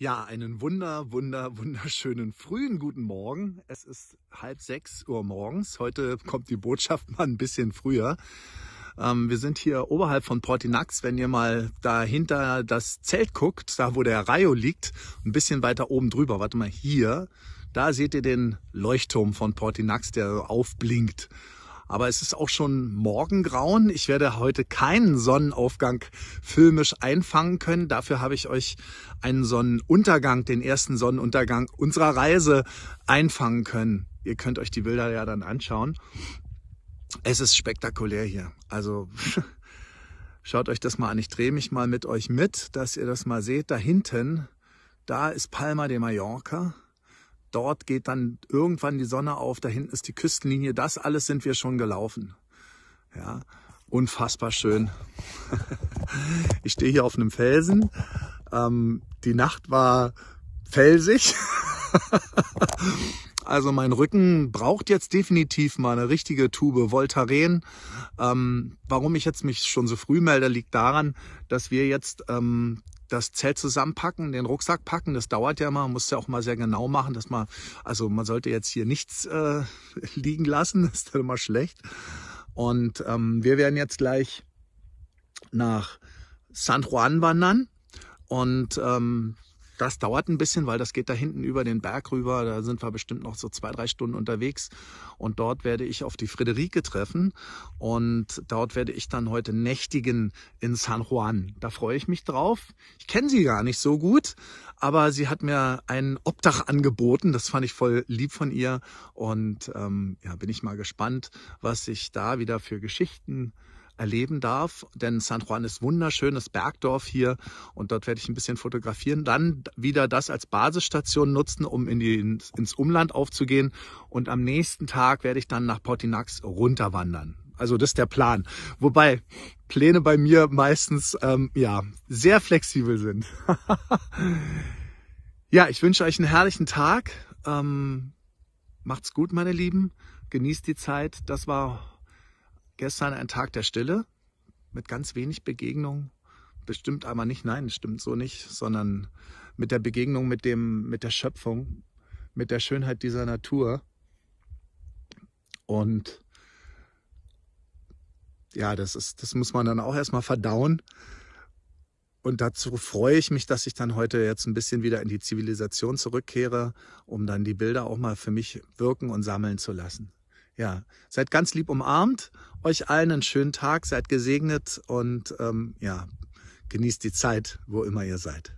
Ja, einen wunder, wunder, wunderschönen frühen guten Morgen. Es ist halb sechs Uhr morgens. Heute kommt die Botschaft mal ein bisschen früher. Ähm, wir sind hier oberhalb von Portinax. Wenn ihr mal dahinter das Zelt guckt, da wo der Rayo liegt, ein bisschen weiter oben drüber, warte mal hier, da seht ihr den Leuchtturm von Portinax, der aufblinkt aber es ist auch schon Morgengrauen. Ich werde heute keinen Sonnenaufgang filmisch einfangen können. Dafür habe ich euch einen Sonnenuntergang, den ersten Sonnenuntergang unserer Reise einfangen können. Ihr könnt euch die Bilder ja dann anschauen. Es ist spektakulär hier. Also schaut euch das mal an. Ich drehe mich mal mit euch mit, dass ihr das mal seht. Da hinten, da ist Palma de Mallorca. Dort geht dann irgendwann die Sonne auf, da hinten ist die Küstenlinie. Das alles sind wir schon gelaufen. Ja, unfassbar schön. ich stehe hier auf einem Felsen. Ähm, die Nacht war felsig. also mein Rücken braucht jetzt definitiv mal eine richtige Tube Voltaren. Ähm, warum ich jetzt mich schon so früh melde, liegt daran, dass wir jetzt ähm, das Zelt zusammenpacken, den Rucksack packen, das dauert ja mal, muss ja auch mal sehr genau machen, dass man, also man sollte jetzt hier nichts äh, liegen lassen, das ist dann immer schlecht. Und ähm, wir werden jetzt gleich nach San Juan wandern und ähm, das dauert ein bisschen, weil das geht da hinten über den Berg rüber. Da sind wir bestimmt noch so zwei, drei Stunden unterwegs. Und dort werde ich auf die Friederike treffen. Und dort werde ich dann heute nächtigen in San Juan. Da freue ich mich drauf. Ich kenne sie gar nicht so gut, aber sie hat mir ein Obdach angeboten. Das fand ich voll lieb von ihr. Und ähm, ja, bin ich mal gespannt, was sich da wieder für Geschichten erleben darf. Denn San Juan ist wunderschönes Bergdorf hier und dort werde ich ein bisschen fotografieren. Dann wieder das als Basisstation nutzen, um in die, ins Umland aufzugehen. Und am nächsten Tag werde ich dann nach Portinax runterwandern. Also das ist der Plan. Wobei Pläne bei mir meistens ähm, ja sehr flexibel sind. ja, ich wünsche euch einen herrlichen Tag. Ähm, macht's gut, meine Lieben. Genießt die Zeit. Das war gestern ein Tag der Stille mit ganz wenig Begegnung. Bestimmt einmal nicht, nein, stimmt so nicht, sondern mit der Begegnung mit dem, mit der Schöpfung, mit der Schönheit dieser Natur. Und ja, das ist, das muss man dann auch erstmal verdauen. Und dazu freue ich mich, dass ich dann heute jetzt ein bisschen wieder in die Zivilisation zurückkehre, um dann die Bilder auch mal für mich wirken und sammeln zu lassen. Ja, seid ganz lieb umarmt. Euch allen einen schönen Tag, seid gesegnet und ähm, ja, genießt die Zeit, wo immer ihr seid.